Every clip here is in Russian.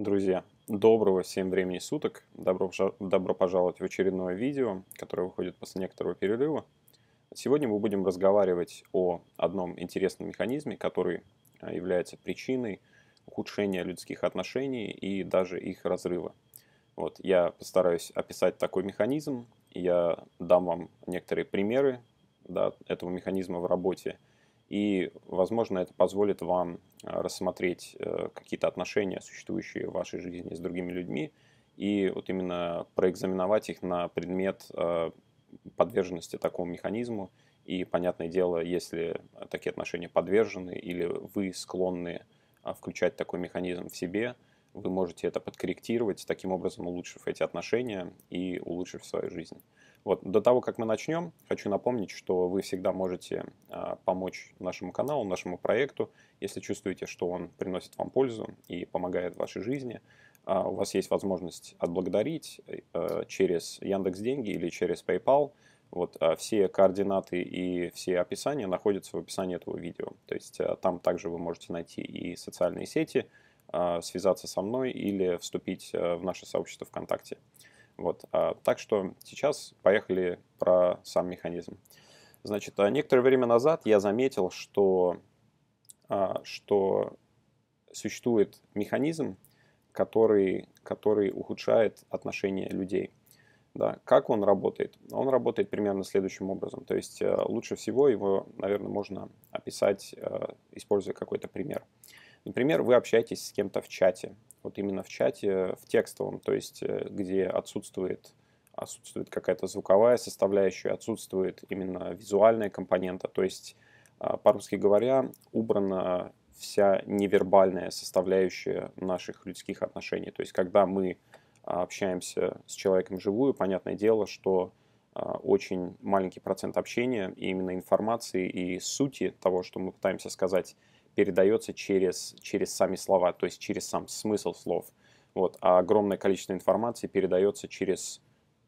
Друзья, доброго всем времени суток. Добро, добро пожаловать в очередное видео, которое выходит после некоторого перерыва. Сегодня мы будем разговаривать о одном интересном механизме, который а, является причиной ухудшения людских отношений и даже их разрыва. Вот, я постараюсь описать такой механизм, я дам вам некоторые примеры да, этого механизма в работе – и, возможно, это позволит вам а, рассмотреть э, какие-то отношения, существующие в вашей жизни с другими людьми, и вот именно проэкзаменовать их на предмет э, подверженности такому механизму. И, понятное дело, если такие отношения подвержены или вы склонны а, включать такой механизм в себе, вы можете это подкорректировать, таким образом улучшив эти отношения и улучшив свою жизнь. Вот, до того, как мы начнем, хочу напомнить, что вы всегда можете э, помочь нашему каналу, нашему проекту, если чувствуете, что он приносит вам пользу и помогает в вашей жизни. Э, у вас есть возможность отблагодарить э, через Яндекс Деньги или через PayPal. Вот, а, все координаты и все описания находятся в описании этого видео. То есть там также вы можете найти и социальные сети, связаться со мной или вступить э, в наше сообщество ВКонтакте. Вот. А, так что сейчас поехали про сам механизм. Значит, а, некоторое время назад я заметил, что, а, что существует механизм, который, который ухудшает отношения людей. Да. Как он работает? Он работает примерно следующим образом. То есть лучше всего его, наверное, можно описать, используя какой-то пример. Например, вы общаетесь с кем-то в чате, вот именно в чате, в текстовом, то есть э, где отсутствует отсутствует какая-то звуковая составляющая, отсутствует именно визуальная компонента, то есть, а, по-русски говоря, убрана вся невербальная составляющая наших людских отношений. То есть, когда мы а, общаемся с человеком живую, понятное дело, что а, очень маленький процент общения и именно информации и сути того, что мы пытаемся сказать, передается через, через сами слова, то есть через сам смысл слов. Вот, а огромное количество информации передается через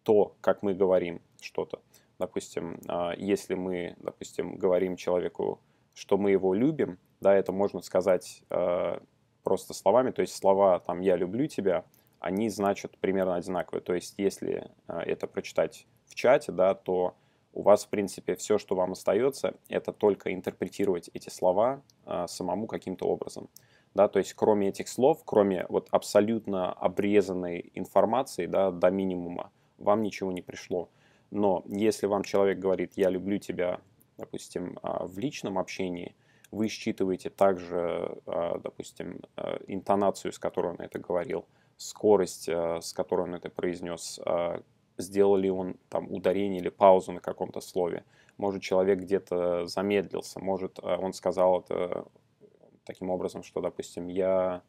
то, как мы говорим что-то. Допустим, а, если мы, допустим, говорим человеку, что мы его любим, да, это можно сказать а, просто словами, то есть слова там «я люблю тебя», они значат примерно одинаковые. То есть если а, это прочитать в чате, да, то у вас, в принципе, все, что вам остается, это только интерпретировать эти слова э, самому каким-то образом. Да, то есть кроме этих слов, кроме вот абсолютно обрезанной информации да, до минимума, вам ничего не пришло. Но если вам человек говорит «я люблю тебя», допустим, а, в личном общении, вы считываете также, а, допустим, интонацию, с которой он это говорил, скорость, с которой он это произнес, сделал ли он там ударение или паузу на каком-то слове, может, человек где-то замедлился, может, э, он сказал это таким образом, что, допустим, я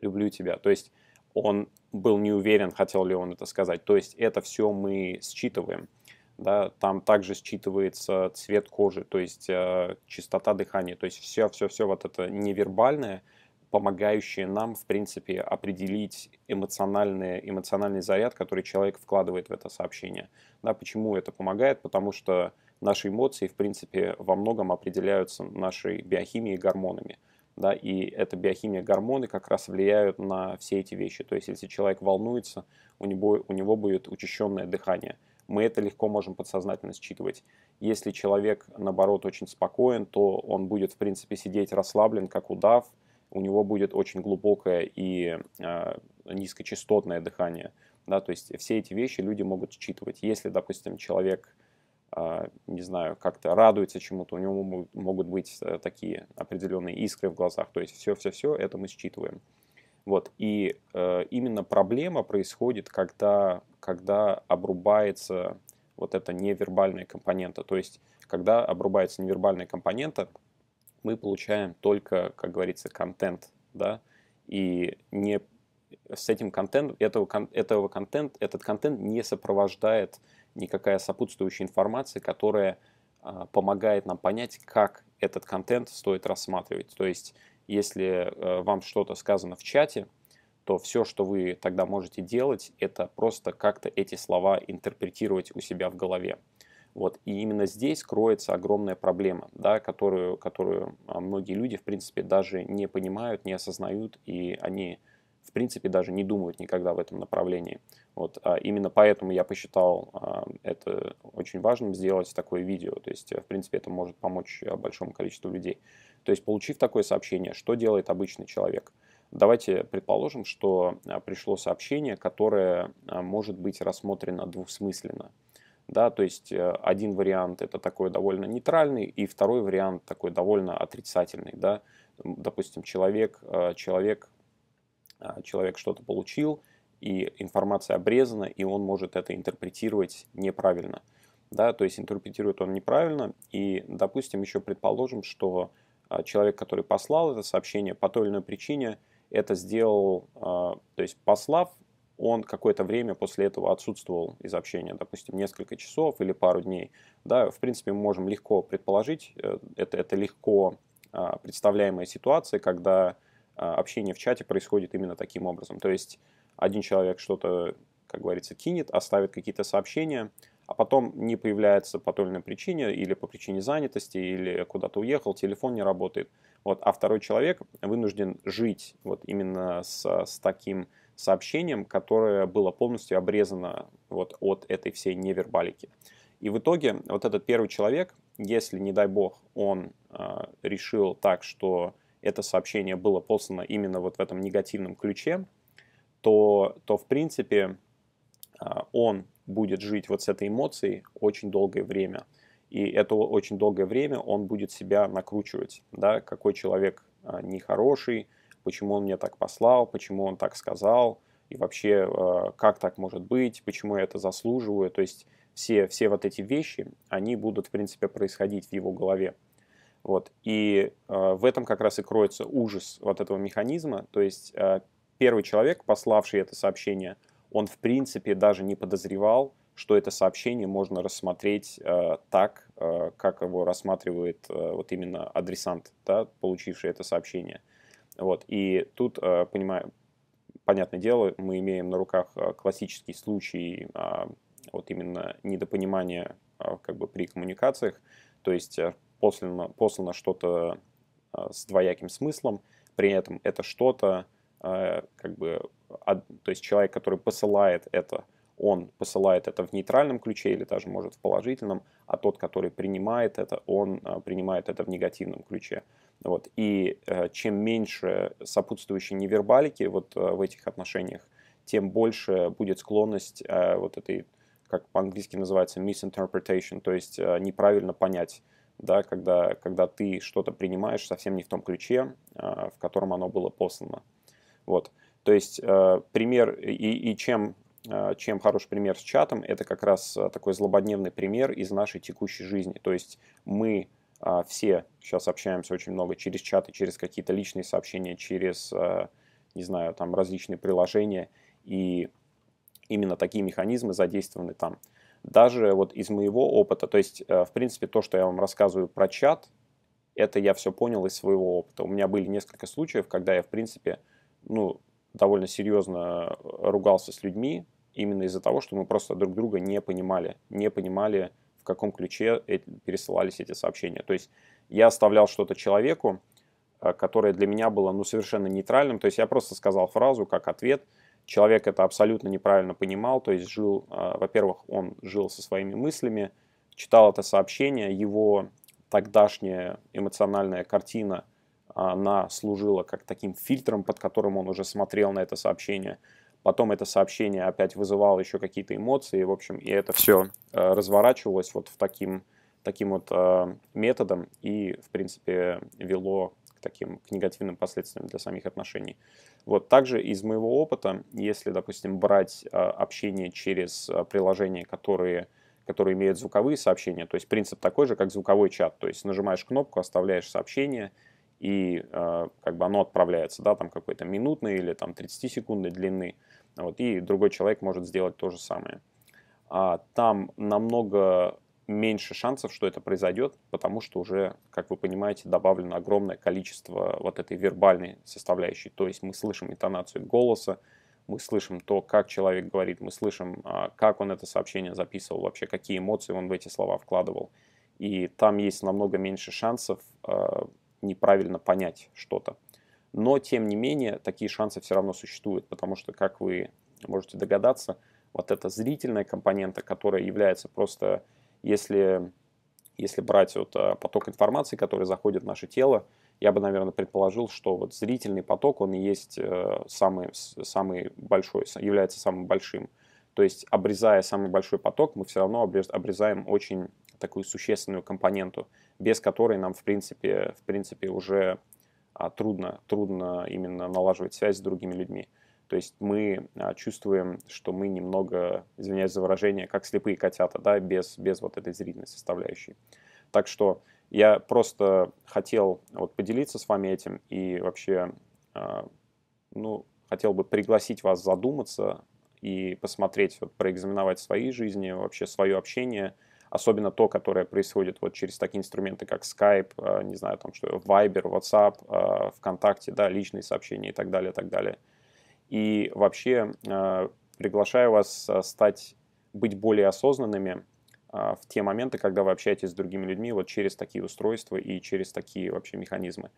люблю тебя. То есть он был не уверен, хотел ли он это сказать. То есть это все мы считываем. Да, там также считывается цвет кожи, то есть э, частота дыхания, то есть все, все, все вот это невербальное – помогающие нам, в принципе, определить эмоциональный, эмоциональный заряд, который человек вкладывает в это сообщение. Да, почему это помогает? Потому что наши эмоции, в принципе, во многом определяются нашей биохимией и гормонами. Да, и эта биохимия гормоны как раз влияют на все эти вещи. То есть, если человек волнуется, у него, у него будет учащенное дыхание. Мы это легко можем подсознательно считывать. Если человек, наоборот, очень спокоен, то он будет, в принципе, сидеть расслаблен, как удав, у него будет очень глубокое и а, низкочастотное дыхание. Да, то есть все эти вещи люди могут считывать. Если, допустим, человек, а, не знаю, как-то радуется чему-то, у него могут быть э, такие определенные искры в глазах. То есть все-все-все это мы считываем. Вот. И э, именно проблема происходит, когда, когда обрубается вот эта невербальная компонента. То есть, когда обрубается невербальная компонента, мы получаем только, как говорится, контент, да, и не с этим контентом, этого, этого контент, этот контент не сопровождает никакая сопутствующая информация, которая а, помогает нам понять, как этот контент стоит рассматривать. То есть, если а, вам что-то сказано в чате, то все, что вы тогда можете делать, это просто как-то эти слова интерпретировать у себя в голове. Вот. И именно здесь кроется огромная проблема, да, которую, которую а, многие люди, в принципе, даже не понимают, не осознают, и они, в принципе, даже не думают никогда в этом направлении. Вот. А именно поэтому я посчитал а, это очень важным сделать такое видео. То есть, э, в принципе, это может помочь а, большому количеству людей. То есть, получив такое сообщение, что делает обычный человек? Давайте предположим, что а, пришло сообщение, которое может быть рассмотрено двусмысленно. Да, то есть э, один вариант это такой довольно нейтральный, и второй вариант такой довольно отрицательный. Да? Допустим, человек, э, человек, а, человек что-то получил, и информация обрезана, и он может это интерпретировать неправильно. Да? То есть интерпретирует он неправильно, и, допустим, еще предположим, что а, человек, который послал это сообщение по той или иной причине, это сделал, а, то есть послав, он какое-то время после этого отсутствовал из общения, допустим, несколько часов или пару дней, да, в принципе, мы можем легко предположить, э, это, это легко а, представляемая ситуация, когда а, общение в чате происходит именно таким образом. То есть один человек что-то, как говорится, кинет, оставит какие-то сообщения, а потом не появляется по той или иной причине, или по причине занятости, или куда-то уехал, телефон не работает. Вот, а второй человек вынужден жить вот именно с, с таким сообщением, которое было полностью обрезано вот от этой всей невербалики. И в итоге вот этот первый человек, если, не дай бог, он э, решил так, что это сообщение было послано именно вот в этом негативном ключе, то, то в принципе э, он будет жить вот с этой эмоцией очень долгое время. И это очень долгое время он будет себя накручивать, да, какой человек э, нехороший, почему он мне так послал, почему он так сказал, и вообще, э, как так может быть, почему я это заслуживаю. То есть все, все вот эти вещи, они будут, в принципе, происходить в его голове. Вот. И э, в этом как раз и кроется ужас вот этого механизма. То есть э, первый человек, пославший это сообщение, он в принципе даже не подозревал, что это сообщение можно рассмотреть э, так, э, как его рассматривает э, вот именно адресант, да, получивший это сообщение. Э, вот. И тут, э, понимаю, понятное дело, мы имеем на руках э, классический случай а, вот именно недопонимания а, как бы при коммуникациях, то есть э, послано, послано что-то с двояким смыслом, при этом это что-то, как бы, а, то есть человек, который посылает это, он посылает это в нейтральном ключе или даже может в положительном, а тот, который принимает это, он э, принимает это в негативном ключе. Вот. И э, чем меньше сопутствующей невербалики вот э, в этих отношениях, тем больше будет склонность вот этой, как по-английски называется, misinterpretation, то есть неправильно понять, да, когда, когда ты что-то принимаешь совсем не в том ключе, в котором оно было послано. Вот. То есть пример, и, и чем а, чем хороший пример с чатом, это как раз а, такой злободневный пример из нашей текущей жизни. То есть мы а, все сейчас общаемся очень много через чаты, через какие-то личные сообщения, через, не знаю, там различные приложения, и именно такие механизмы задействованы там. Даже вот из моего опыта, то есть, в принципе, то, что я вам рассказываю про чат, это я все понял из своего опыта. У меня были несколько случаев, когда я, в принципе, ну, довольно серьезно э, ругался с людьми именно из-за того, что мы просто друг друга не понимали, не понимали, в каком ключе пересылались эти сообщения. То есть я оставлял что-то человеку, э, которое для меня было ну, совершенно нейтральным. То есть я просто сказал фразу как ответ. Человек это абсолютно неправильно понимал, то есть жил, э, во-первых, он жил со своими мыслями, читал это сообщение, его тогдашняя эмоциональная картина – она служила как таким фильтром, под которым он уже смотрел на это сообщение. Потом это сообщение опять вызывало еще какие-то эмоции, в общем, и это все э, разворачивалось вот в таким, таким вот э, методом и, в принципе, вело к таким к негативным последствиям для самих отношений. Вот также из моего опыта, если, допустим, брать э, общение через приложения, которые которые имеют звуковые сообщения. То есть принцип такой же, как звуковой чат. То есть нажимаешь кнопку, оставляешь сообщение, и э, как бы оно отправляется, да, там какой-то минутной или там 30-секундной длины, вот, и другой человек может сделать то же самое. А, там намного меньше шансов, что это произойдет, потому что уже, как вы понимаете, добавлено огромное количество вот этой вербальной составляющей, то есть мы слышим интонацию голоса, мы слышим то, как человек говорит, мы слышим, а, как он это сообщение записывал, вообще какие эмоции он в эти слова вкладывал. И там есть намного меньше шансов а, неправильно понять что-то. Но, тем не менее, такие шансы все равно существуют, потому что, как вы можете догадаться, вот эта зрительная компонента, которая является просто, если, если брать вот а, поток информации, который заходит в наше тело, я бы, наверное, предположил, что вот зрительный поток, он и есть э, самый, самый большой, является самым большим. То есть, обрезая самый большой поток, мы все равно обрезаем очень такую существенную компоненту, без которой нам, в принципе, в принципе уже а, трудно, трудно именно налаживать связь с другими людьми. То есть мы а, чувствуем, что мы немного, извиняюсь за выражение, как слепые котята, да, без, без вот этой зрительной составляющей. Так что я просто хотел вот поделиться с вами этим и вообще, а, ну, хотел бы пригласить вас задуматься и посмотреть, вот, проэкзаменовать свои жизни, вообще свое общение – особенно то, которое происходит вот через такие инструменты, как Skype, э, не знаю, там что, Viber, WhatsApp, э, ВКонтакте, да, личные сообщения и так далее, и так далее. И вообще э, приглашаю вас стать, быть более осознанными в те моменты, когда вы общаетесь с другими людьми вот через такие устройства и через такие вообще механизмы.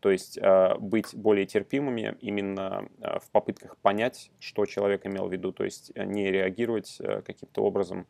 То есть быть более терпимыми именно в попытках понять, что человек имел в виду, то есть не реагировать каким-то образом,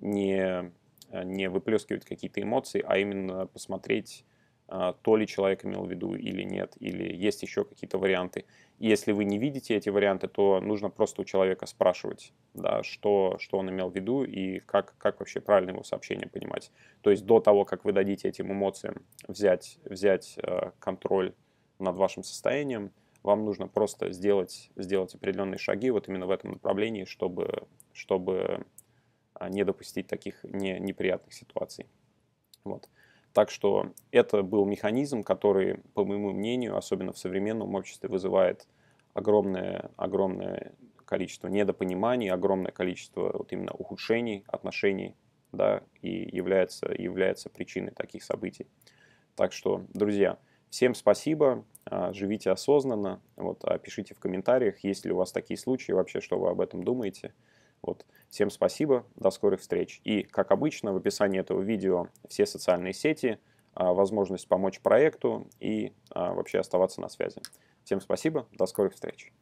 не Э, не выплескивать какие-то эмоции, а именно посмотреть, э, то ли человек имел в виду или нет, или есть еще какие-то варианты. И если вы не видите эти варианты, то нужно просто у человека спрашивать, да, что, что он имел в виду и как, как вообще правильно его сообщение понимать. То есть до того, как вы дадите этим эмоциям взять, взять э, контроль над вашим состоянием, вам нужно просто сделать, сделать определенные шаги вот именно в этом направлении, чтобы, чтобы а, не допустить таких не, неприятных ситуаций. Вот. Так что это был механизм, который, по моему мнению, особенно в современном обществе, вызывает огромное, огромное количество недопониманий, огромное количество вот именно ухудшений отношений, да, и является, является причиной таких событий. Так что, друзья, всем спасибо, а, живите осознанно, вот, а пишите в комментариях, есть ли у вас такие случаи вообще, что вы об этом думаете – вот. Всем спасибо, до скорых встреч. И, как обычно, в описании этого видео все социальные сети, а, возможность помочь проекту и а, вообще оставаться на связи. Всем спасибо, до скорых встреч.